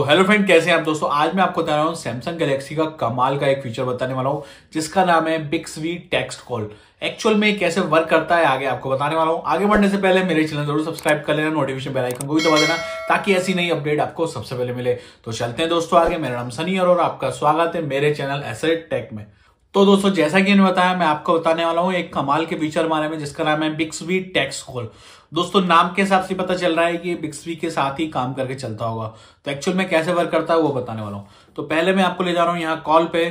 तो hello friend कैसे हैं आप दोस्तों आज मैं आपको बता रहा हूँ सैमसंग गैलेक्सी का कमाल का एक फीचर बताने वाला हूँ जिसका नाम है Bixby text call actual में कैसे वर्क करता है आगे आपको बताने वाला हूँ आगे बढ़ने से पहले मेरे चैनल जरूर सब्सक्राइब कर लेना नोटिफिकेशन बेल आइकन को भी दबा देना ताकि ऐसी नई अपडेट आपको सबसे पहले मिले तो चलते हैं दोस्तों आगे मेरा नाम सनी और आपका स्वागत है मेरे चैनल एसेट टेक में तो दोस्तों जैसा कि मैंने बताया मैं आपको बताने वाला हूँ एक कमाल के फीचर बारे में जिसका नाम है बिक्सवी टैक्स कॉल दोस्तों नाम के हिसाब से पता चल रहा है कि बिक्सवी के साथ ही काम करके चलता होगा तो एक्चुअल में कैसे वर्क करता है वो बताने वाला हूँ तो पहले मैं आपको ले जा रहा हूँ यहाँ कॉल पे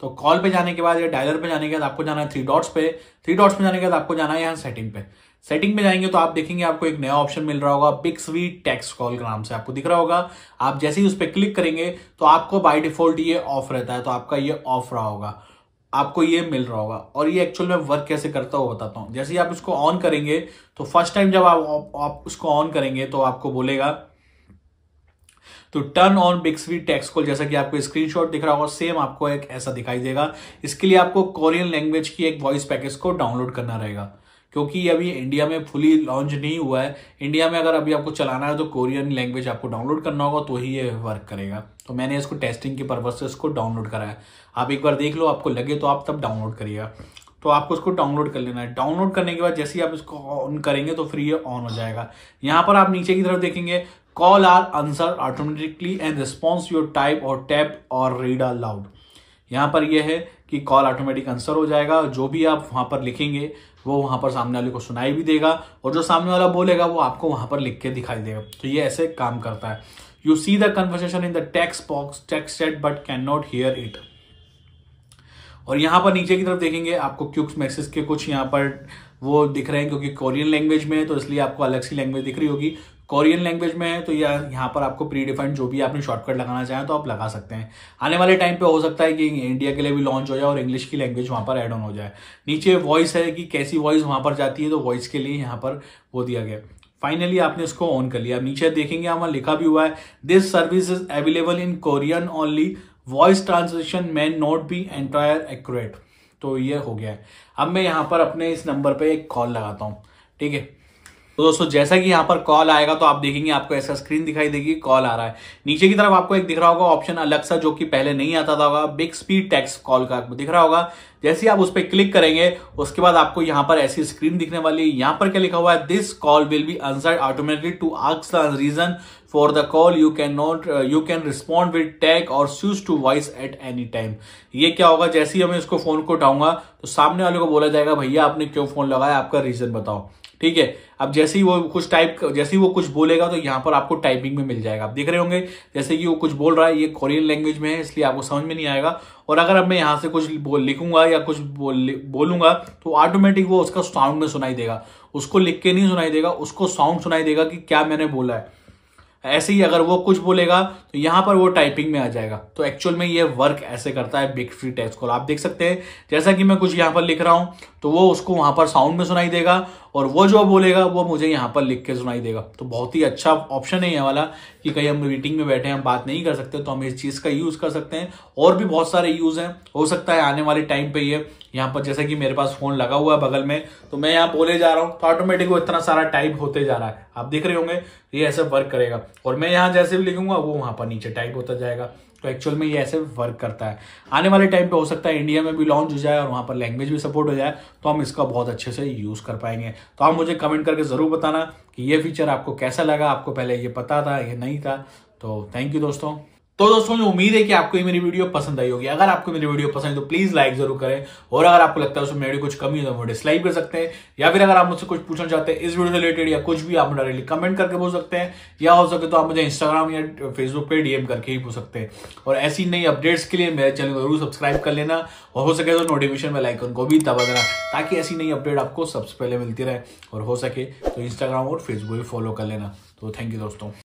तो कॉल पे जाने के बाद या डायलर पे जाने के बाद आपको जाना है थ्री डॉट्स पे थ्री डॉट्स पे जाने के बाद आपको जाना है यहाँ सेटिंग पे सेटिंग में जाएंगे तो आप देखेंगे आपको एक नया ऑप्शन मिल रहा होगा वी टैक्स कॉल के नाम से आपको दिख रहा होगा आप जैसे ही उस पर क्लिक करेंगे तो आपको बाई डिफॉल्ट ये ऑफ रहता है तो आपका ये ऑफ रहा होगा आपको ये मिल रहा होगा और ये एक्चुअल में वर्क कैसे करता हो बताता हूँ जैसे ही आप इसको ऑन करेंगे तो फर्स्ट टाइम जब आप आप ऑन करेंगे तो आपको बोलेगा तो turn on Bixby text call जैसा कि आपको स्क्रीनशॉट दिख रहा होगा सेम आपको एक ऐसा दिखाई देगा इसके लिए आपको कोरियन लैंग्वेज की एक वॉइस पैकेज को डाउनलोड करना रहेगा क्योंकि ये अभी इंडिया में फुली लॉन्च नहीं हुआ है इंडिया में अगर अभी आपको चलाना है तो कोरियन लैंग्वेज आपको डाउनलोड करना होगा तो ही ये वर्क करेगा तो मैंने इसको टेस्टिंग के पर्पज से इसको डाउनलोड कराया आप एक बार देख लो आपको लगे तो आप तब डाउनलोड करिएगा तो आपको इसको डाउनलोड कर लेना है डाउनलोड करने के बाद जैसे ही आप इसको ऑन करेंगे तो फिर ये ऑन हो जाएगा यहाँ पर आप नीचे की तरफ देखेंगे call or answer automatically and response your type और टैप और रीड आर लाउड यहाँ पर यह है कि कॉल ऑटोमेटिक आंसर हो जाएगा जो भी आप वहाँ पर लिखेंगे वो वहां पर सामने वाले को सुनाई भी देगा और जो सामने वाला बोलेगा वो आपको वहां पर लिख के दिखाई देगा तो ये ऐसे काम करता है you see the conversation in the text box text set but can not hear it और यहाँ पर नीचे की तरफ देखेंगे आपको क्यूक्स मैसेज के कुछ यहाँ पर वो दिख रहे हैं क्योंकि कोरियन लैंग्वेज में है तो इसलिए आपको अलग सी लैंग्वेज दिख रही होगी कोरियन लैंग्वेज में है तो या यहाँ पर आपको प्री डिफाइंड जो भी आपने शॉर्टकट लगाना चाहें तो आप लगा सकते हैं आने वाले टाइम पे हो सकता है कि इंडिया के लिए भी लॉन्च हो जाए और इंग्लिश की लैंग्वेज वहाँ पर एड ऑन हो जाए नीचे वॉइस है कि कैसी वॉइस वहाँ पर जाती है तो वॉइस के लिए यहाँ पर वो दिया गया फाइनली आपने इसको ऑन कर लिया नीचे देखेंगे हमारा लिखा भी हुआ है this service is available in Korean only voice translation may not be entire accurate तो ये हो गया है अब मैं यहाँ पर अपने इस नंबर पर एक कॉल लगाता हूँ ठीक है तो दोस्तों जैसा कि यहाँ पर कॉल आएगा तो आप देखेंगे आपको ऐसा स्क्रीन दिखाई देगी कॉल आ रहा है नीचे की तरफ आपको एक दिख रहा होगा ऑप्शन अलग सा जो कि पहले नहीं आता था होगा बिग स्पीड टैक्स कॉल का आपको दिख रहा होगा जैसे आप उस पर क्लिक करेंगे उसके बाद आपको यहाँ पर ऐसी स्क्रीन दिखने वाली है यहाँ पर क्या लिखा हुआ है this call will be answer automatically to ask the reason for the call you can not you can respond with tag और switch to voice at any time ये क्या होगा जैसे ही मैं इसको फोन को उठाऊंगा तो सामने वाले को बोला जाएगा भैया आपने क्यों फोन लगाया आपका रीजन बताओ ठीक है अब जैसे ही वो कुछ टाइप जैसे ही वो कुछ बोलेगा तो यहाँ पर आपको टाइपिंग में मिल जाएगा आप देख रहे होंगे जैसे कि वो कुछ बोल रहा है ये कोरियन लैंग्वेज में है इसलिए आपको समझ में नहीं आएगा और अगर अब मैं यहाँ से कुछ लिखूंगा या कुछ बोलूंगा तो ऑटोमेटिक वो उसका साउंड में सुनाई देगा उसको लिख के नहीं सुनाई देगा उसको साउंड सुनाई देगा कि क्या मैंने बोला है ऐसे ही अगर वो कुछ बोलेगा तो यहां पर वो टाइपिंग में आ जाएगा तो एक्चुअल में ये वर्क ऐसे करता है बिग फ्री टेक्स कॉल आप देख सकते हैं जैसा कि मैं कुछ यहां पर लिख रहा हूं तो वो उसको वहां पर साउंड में सुनाई देगा और वो जो बोलेगा वो मुझे यहां पर लिख के सुनाई देगा तो बहुत ही अच्छा ऑप्शन है ये वाला कि कहीं हम मीटिंग में बैठे हम बात नहीं कर सकते तो हम इस चीज़ का यूज़ कर सकते हैं और भी बहुत सारे यूज़ हैं हो सकता है आने वाले टाइम पे ये यहाँ पर जैसे कि मेरे पास फोन लगा हुआ है बगल में तो मैं यहाँ बोले जा रहा हूँ तो ऑटोमेटिक वो इतना सारा टाइप होते जा रहा है आप देख रहे होंगे ये ऐसे वर्क करेगा और मैं यहाँ जैसे भी लिखूंगा वो वहाँ पर नीचे टाइप होता जाएगा तो एक्चुअल में ये ऐसे वर्क करता है आने वाले टाइम पे हो सकता है इंडिया में भी लॉन्च हो जाए और वहाँ पर लैंग्वेज भी सपोर्ट हो जाए तो हम इसका बहुत अच्छे से यूज़ कर पाएंगे तो आप मुझे कमेंट करके ज़रूर बताना कि ये फीचर आपको कैसा लगा आपको पहले ये पता था ये नहीं था तो थैंक यू दोस्तों तो दोस्तों मुझे उम्मीद है कि आपको ये मेरी वीडियो पसंद आई होगी अगर आपको मेरी वीडियो पसंद है तो प्लीज लाइक जरूर करें और अगर आपको लगता है उसमें मेरी कुछ कमी है तो डिसलाइक कर सकते हैं या फिर अगर आप मुझसे कुछ पूछना चाहते हैं इस वीडियो से रिलेटेड या कुछ भी आप डायरेक्टली कमेंट करके पूछ सकते हैं या हो सके तो आप मुझे इंस्टाग्राम या फेसबुक पर डीएम करके ही पूछ सकते हैं और ऐसी नई अपडेट्स के लिए मेरे चैनल को जरूर सब्सक्राइब कर लेना और हो सके तो नोटिफिकेशन बेल आइकन को भी दबा देना ताकि ऐसी नई अपडेट आपको सबसे पहले मिलती रहे और हो सके तो इंस्टाग्राम और फेसबुक भी फॉलो कर लेना तो थैंक यू दोस्तों